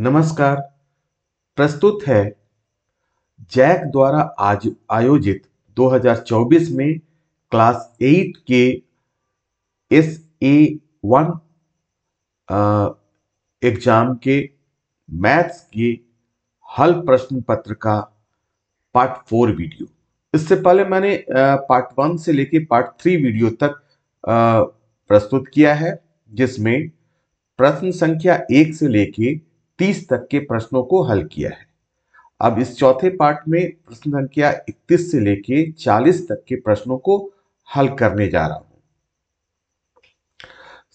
नमस्कार प्रस्तुत है जैक द्वारा आज आयोजित 2024 में क्लास 8 के एस ए वन एग्जाम के मैथ्स के हल प्रश्न पत्र का पार्ट फोर वीडियो इससे पहले मैंने पार्ट वन से लेके पार्ट थ्री वीडियो तक प्रस्तुत किया है जिसमें प्रश्न संख्या एक से लेके तीस तक के प्रश्नों को हल किया है अब इस चौथे पार्ट में प्रश्न संख्या इकतीस से लेके चालीस तक के प्रश्नों को हल करने जा रहा हूं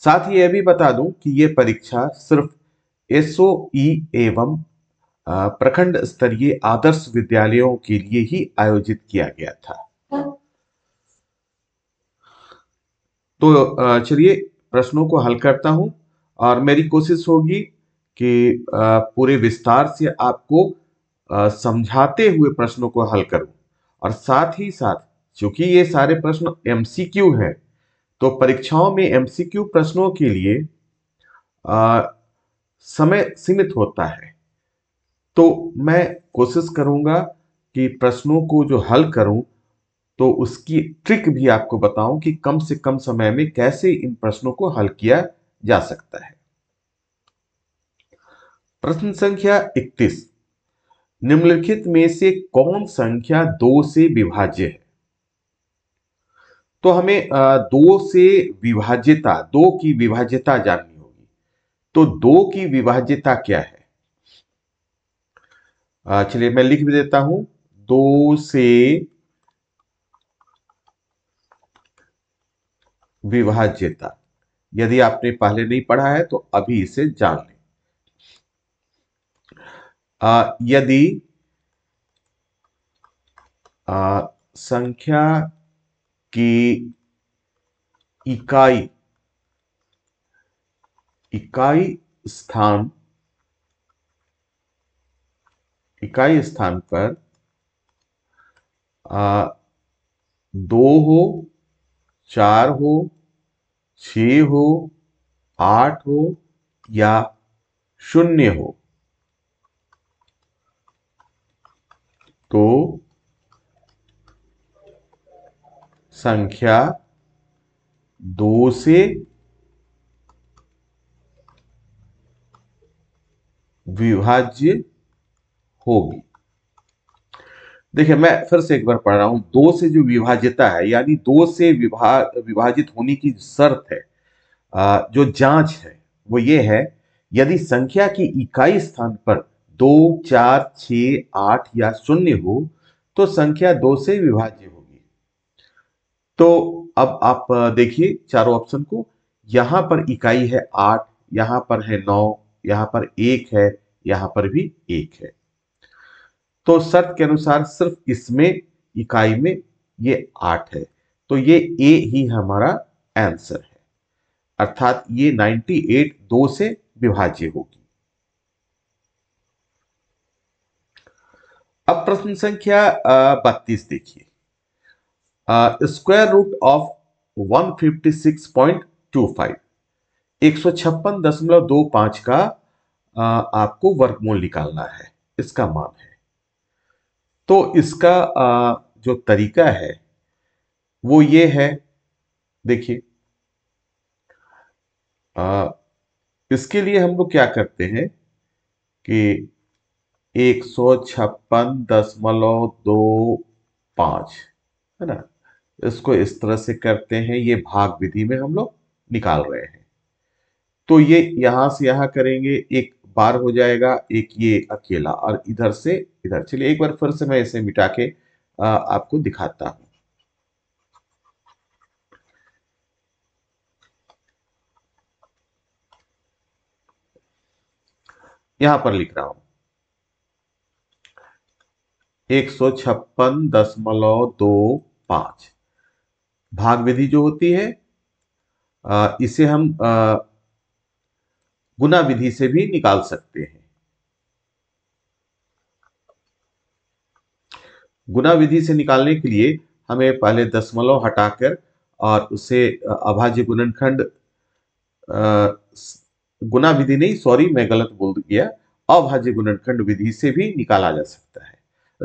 साथ ही यह भी बता दूं कि यह परीक्षा सिर्फ एसओई एवं प्रखंड स्तरीय आदर्श विद्यालयों के लिए ही आयोजित किया गया था तो चलिए प्रश्नों को हल करता हूं और मेरी कोशिश होगी कि पूरे विस्तार से आपको समझाते हुए प्रश्नों को हल करूं और साथ ही साथ चूंकि ये सारे प्रश्न एमसीक्यू है तो परीक्षाओं में एमसीक्यू प्रश्नों के लिए आ, समय सीमित होता है तो मैं कोशिश करूंगा कि प्रश्नों को जो हल करूं तो उसकी ट्रिक भी आपको बताऊं कि कम से कम समय में कैसे इन प्रश्नों को हल किया जा सकता है प्रश्न संख्या 31 निम्नलिखित में से कौन संख्या दो से विभाज्य है तो हमें दो से विभाज्यता दो की विभाज्यता जाननी होगी तो दो की विभाज्यता क्या है चलिए मैं लिख भी देता हूं दो से विभाज्यता यदि आपने पहले नहीं पढ़ा है तो अभी इसे जान लें यदि संख्या की इकाई इकाई स्थान इकाई स्थान पर आ, दो हो चार हो छ हो आठ हो या शून्य हो तो संख्या दो से विभाज्य होगी देखिए मैं फिर से एक बार पढ़ रहा हूं दो से जो विभाज्यता है यानी दो से विभा विभाजित होने की शर्त है जो जांच है वो ये है यदि संख्या की इकाई स्थान पर दो चार छ आठ या शून्य हो तो संख्या दो से विभाज्य होगी तो अब आप देखिए चारों ऑप्शन को यहां पर इकाई है आठ यहां पर है नौ यहां पर एक है यहां पर भी एक है तो शर्त के अनुसार सिर्फ इसमें इकाई में ये आठ है तो ये ए ही हमारा आंसर है अर्थात ये 98 दो से विभाज्य होगी अब प्रश्न संख्या बत्तीस देखिए स्क्वायर रूट ऑफ 156.25 156.25 का आ, आपको वर्गमूल निकालना है इसका मान है तो इसका आ, जो तरीका है वो ये है देखिए इसके लिए हम लोग क्या करते हैं कि एक सौ छप्पन दशमलव दो पाँच है ना इसको इस तरह से करते हैं ये भाग विधि में हम लोग निकाल रहे हैं तो ये यहां से यहां करेंगे एक बार हो जाएगा एक ये अकेला और इधर से इधर चलिए एक बार फिर से मैं इसे मिटा के आ, आपको दिखाता हूं यहां पर लिख रहा हूं एक सौ छप्पन दशमलव दो पांच भाग विधि जो होती है इसे हम गुना विधि से भी निकाल सकते हैं गुना विधि से निकालने के लिए हमें पहले दशमलव हटाकर और उसे अभाज्य गुणनखंड गुना विधि नहीं सॉरी मैं गलत बोल गया अभाज्य गुणनखंड विधि से भी निकाला जा सकता है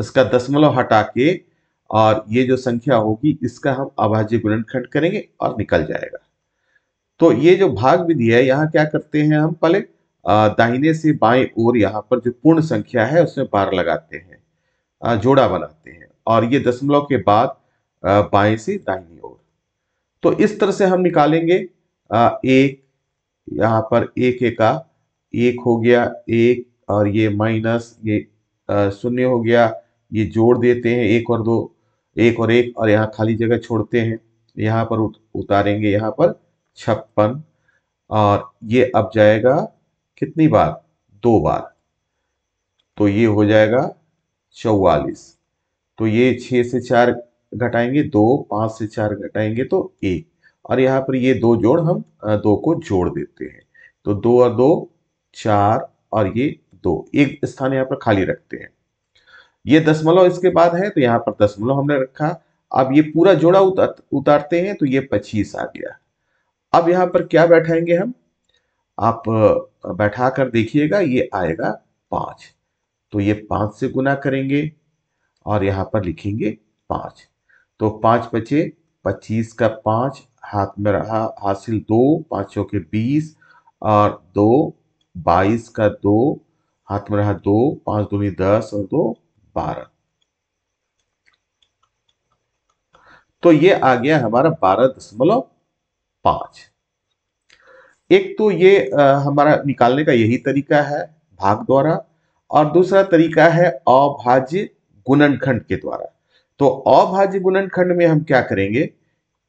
इसका दशमलव हटा के और ये जो संख्या होगी इसका हम अभाज्य गुणनखंड करेंगे और निकल जाएगा तो ये जो भाग विधि है यहाँ क्या करते हैं हम पहले दाहिने से बाएं ओर यहाँ पर जो पूर्ण संख्या है उसमें बार लगाते हैं जोड़ा बनाते हैं और ये दशमलव के बाद बाएं से दाहिनी ओर तो इस तरह से हम निकालेंगे एक यहाँ पर एक का एक हो गया एक और ये माइनस ये शून्य हो गया ये जोड़ देते हैं एक और दो एक और एक और यहाँ खाली जगह छोड़ते हैं यहाँ पर उतारेंगे यहाँ पर छप्पन और ये अब जाएगा कितनी बार दो बार तो ये हो जाएगा चौवालीस तो ये छः से चार घटाएंगे दो पाँच से चार घटाएंगे तो एक और यहाँ पर ये दो जोड़ हम दो को जोड़ देते हैं तो दो और दो चार और ये दो एक स्थान यहाँ पर खाली रखते हैं ये दसमलव इसके बाद है तो यहाँ पर दसमलव हमने रखा अब ये पूरा जोड़ा उतार, उतारते हैं तो ये पच्चीस आ गया अब यहाँ पर क्या बैठाएंगे हम आप बैठा कर देखिएगा ये आएगा पाँच तो ये पाँच से गुना करेंगे और यहाँ पर लिखेंगे पाँच तो पाँच बचे पच्चीस का पाँच हाथ में रहा हासिल दो पाँचों के बीस और दो बाईस का दो हाथ में रहा दो पाँच दूनी दस और दो भारत तो ये आ गया हमारा बारह दशमलव पांच एक तो ये हमारा निकालने का यही तरीका है भाग द्वारा और दूसरा तरीका है अभाज्य गुणनखंड के द्वारा तो अभाज्य गुणनखंड में हम क्या करेंगे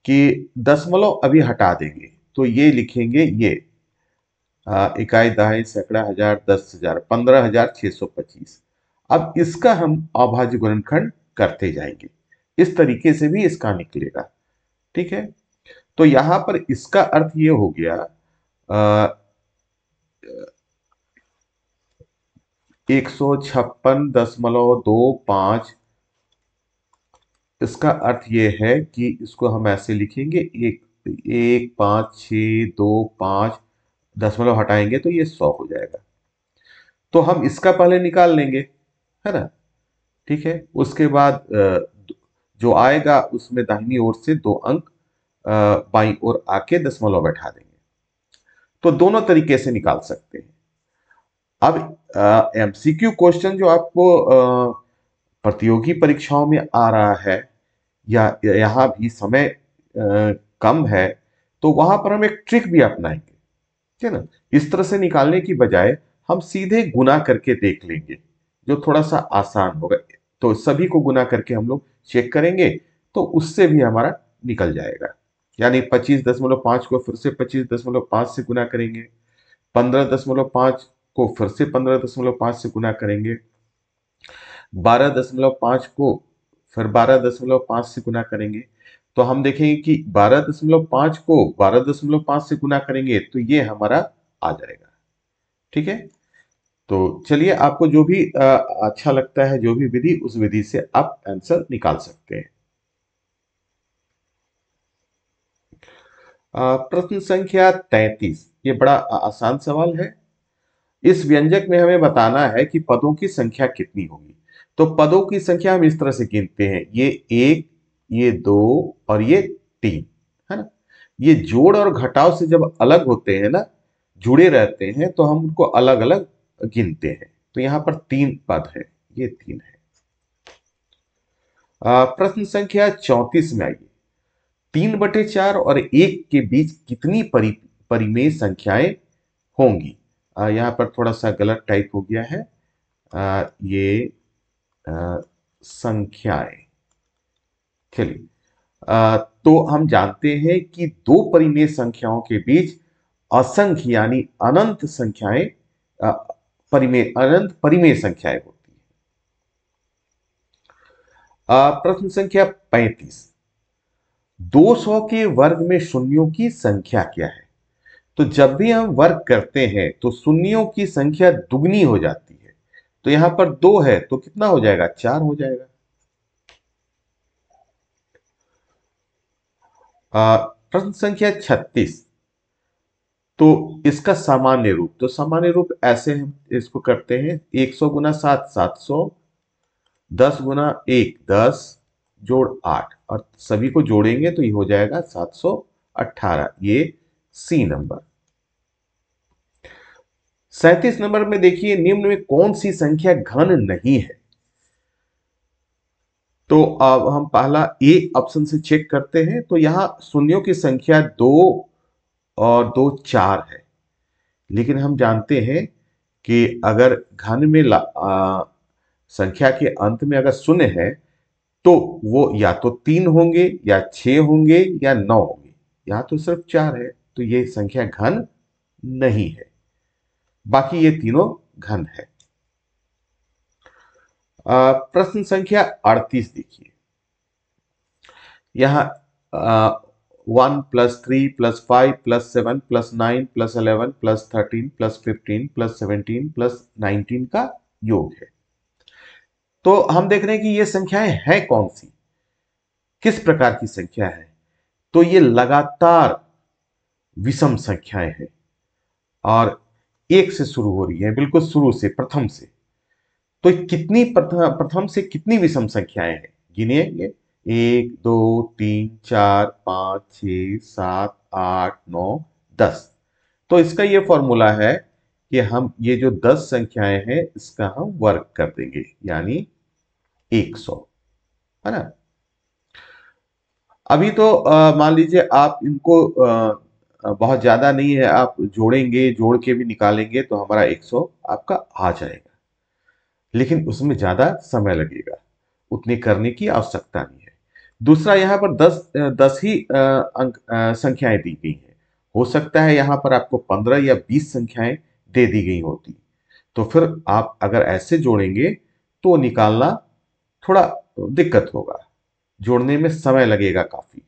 कि दशमलव अभी हटा देंगे तो ये लिखेंगे ये इकाई दहाई सैकड़ा हजार दस हजार पंद्रह हजार छह सौ पच्चीस अब इसका हम अभाज्य गुणनखंड करते जाएंगे इस तरीके से भी इसका निकलेगा ठीक है तो यहां पर इसका अर्थ ये हो गया एक सौ छप्पन दशमलव दो पांच इसका अर्थ ये है कि इसको हम ऐसे लिखेंगे एक एक पांच छ दो पांच दशमलव हटाएंगे तो ये सौ हो जाएगा तो हम इसका पहले निकाल लेंगे है ना ठीक है उसके बाद जो आएगा उसमें दाहिनी ओर से दो अंक बाई ओर आके दशमलव बैठा देंगे तो दोनों तरीके से निकाल सकते हैं अब एमसीक्यू क्वेश्चन जो आपको प्रतियोगी परीक्षाओं में आ रहा है या यहां भी समय आ, कम है तो वहां पर हम एक ट्रिक भी अपनाएंगे ठीक है ना इस तरह से निकालने की बजाय हम सीधे गुना करके देख लेंगे जो थोड़ा सा आसान होगा तो सभी को गुना करके हम लोग चेक करेंगे तो उससे भी हमारा निकल जाएगा यानी पच्चीस दशमलव पाँच को फिर से पच्चीस दशमलव पाँच से गुना करेंगे पंद्रह दशमलव पाँच को फिर से पंद्रह दशमलव पाँच से गुना करेंगे बारह दशमलव पाँच को फिर बारह दशमलव पाँच से गुना करेंगे तो हम देखेंगे कि बारह दशमलव पाँच को बारह दशमलव पाँच से गुना करेंगे तो ये हमारा आ जाएगा ठीक है तो चलिए आपको जो भी अच्छा लगता है जो भी विधि उस विधि से आप आंसर निकाल सकते हैं प्रश्न संख्या तैतीस ये बड़ा आसान सवाल है इस व्यंजक में हमें बताना है कि पदों की संख्या कितनी होगी तो पदों की संख्या हम इस तरह से गिनते हैं ये एक ये दो और ये तीन है ना ये जोड़ और घटाव से जब अलग होते हैं ना जुड़े रहते हैं तो हम उनको अलग अलग गिनते हैं तो यहां पर तीन पद है ये तीन है प्रश्न संख्या चौतीस में आइए तीन बटे चार और एक के बीच कितनी परि परिमेय संख्याएं होंगी यहाँ पर थोड़ा सा गलत टाइप हो गया है आ, ये संख्याएं चलिए तो हम जानते हैं कि दो परिमेय संख्याओं के बीच असंख्य यानी अनंत संख्याएं परिमेय अनंत परिमेय संख्याएं होती है प्रश्न संख्या पैंतीस 200 के वर्ग में शून्यों की संख्या क्या है तो जब भी हम वर्ग करते हैं तो शून्यों की संख्या दुगनी हो जाती है तो यहां पर दो है तो कितना हो जाएगा चार हो जाएगा प्रश्न संख्या छत्तीस तो इसका सामान्य रूप तो सामान्य रूप ऐसे हम इसको करते हैं एक सौ गुना सात सात सौ दस गुना एक दस जोड़ आठ और सभी को जोड़ेंगे तो ये हो जाएगा सात सौ अट्ठारह ये सी नंबर सैतीस नंबर में देखिए निम्न में कौन सी संख्या घन नहीं है तो अब हम पहला ए ऑप्शन से चेक करते हैं तो यहां शून्यों की संख्या दो और दो चार है लेकिन हम जानते हैं कि अगर घन में ला, आ, संख्या के अंत में अगर शून्य है तो वो या तो तीन होंगे या छ होंगे या नौ होंगे या तो सिर्फ चार है तो ये संख्या घन नहीं है बाकी ये तीनों घन है प्रश्न संख्या 38 देखिए यहां one plus three plus five plus seven plus nine plus eleven plus thirteen plus fifteen plus seventeen plus nineteen का योग है तो हम देख रहे हैं कि ये संख्याएं हैं कौन सी किस प्रकार की संख्या है तो ये लगातार विषम संख्याएं हैं और एक से शुरू हो रही है बिल्कुल शुरू से प्रथम से तो कितनी प्रथम से कितनी विषम संख्याएं हैं गिनिए ये एक दो तीन चार पाँच छ सात आठ नौ दस तो इसका ये फॉर्मूला है कि हम ये जो दस संख्याएं हैं इसका हम वर्क कर देंगे यानी एक सौ है ना अभी तो मान लीजिए आप इनको आ, बहुत ज्यादा नहीं है आप जोड़ेंगे जोड़ के भी निकालेंगे तो हमारा एक सौ आपका आ जाएगा लेकिन उसमें ज्यादा समय लगेगा उतनी करने की आवश्यकता नहीं दूसरा यहाँ पर दस दस ही अंक संख्याएं दी गई हैं हो सकता है यहाँ पर आपको पंद्रह या बीस संख्याएं दे दी गई होती तो फिर आप अगर ऐसे जोड़ेंगे तो निकालना थोड़ा दिक्कत होगा जोड़ने में समय लगेगा काफी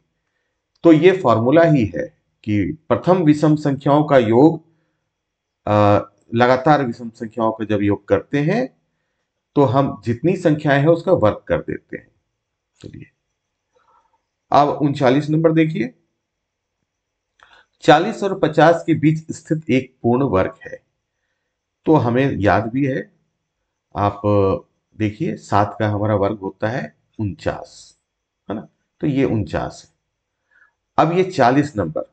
तो ये फॉर्मूला ही है कि प्रथम विषम संख्याओं का योग लगातार विषम संख्याओं का जब योग करते हैं तो हम जितनी संख्याएं हैं उसका वर्ग कर देते हैं चलिए अब उनचालीस नंबर देखिए चालीस और पचास के बीच स्थित एक पूर्ण वर्ग है तो हमें याद भी है आप देखिए सात का हमारा वर्ग होता है उनचास है ना तो ये उनचास है अब ये चालीस नंबर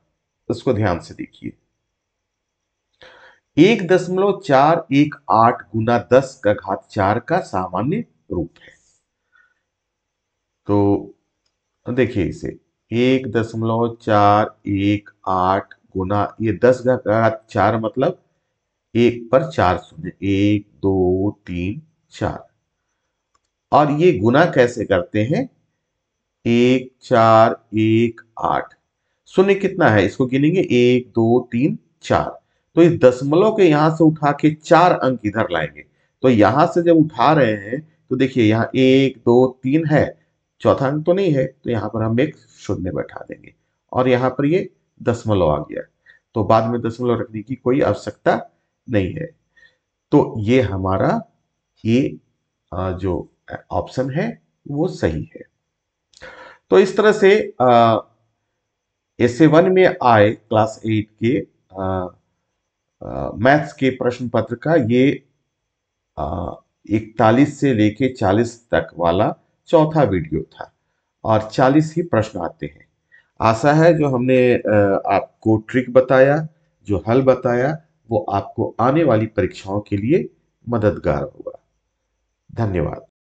इसको ध्यान से देखिए एक दशमलव चार एक आठ गुना दस का घात चार का सामान्य रूप है तो तो देखिए इसे एक दशमलव चार एक आठ गुना ये दस घात चार मतलब एक पर चार शून्य एक दो तीन चार और ये गुना कैसे करते हैं एक चार एक आठ शून्य कितना है इसको गिनेंगे एक दो तीन चार तो इस दशमलव के यहां से उठा के चार अंक इधर लाएंगे तो यहां से जब उठा रहे हैं तो देखिए यहां एक दो तीन है चौथा अंक तो नहीं है तो यहाँ पर हम एक शून्य बैठा देंगे और यहाँ पर ये दशमलव आ गया तो बाद में दशमलव रखने की कोई आवश्यकता नहीं है तो ये हमारा ये जो ऑप्शन है वो सही है तो इस तरह से एस वन में आए क्लास एट के मैथ्स के प्रश्न पत्र का ये इकतालीस से लेके चालीस तक वाला चौथा वीडियो था और 40 ही प्रश्न आते हैं आशा है जो हमने आपको ट्रिक बताया जो हल बताया वो आपको आने वाली परीक्षाओं के लिए मददगार होगा धन्यवाद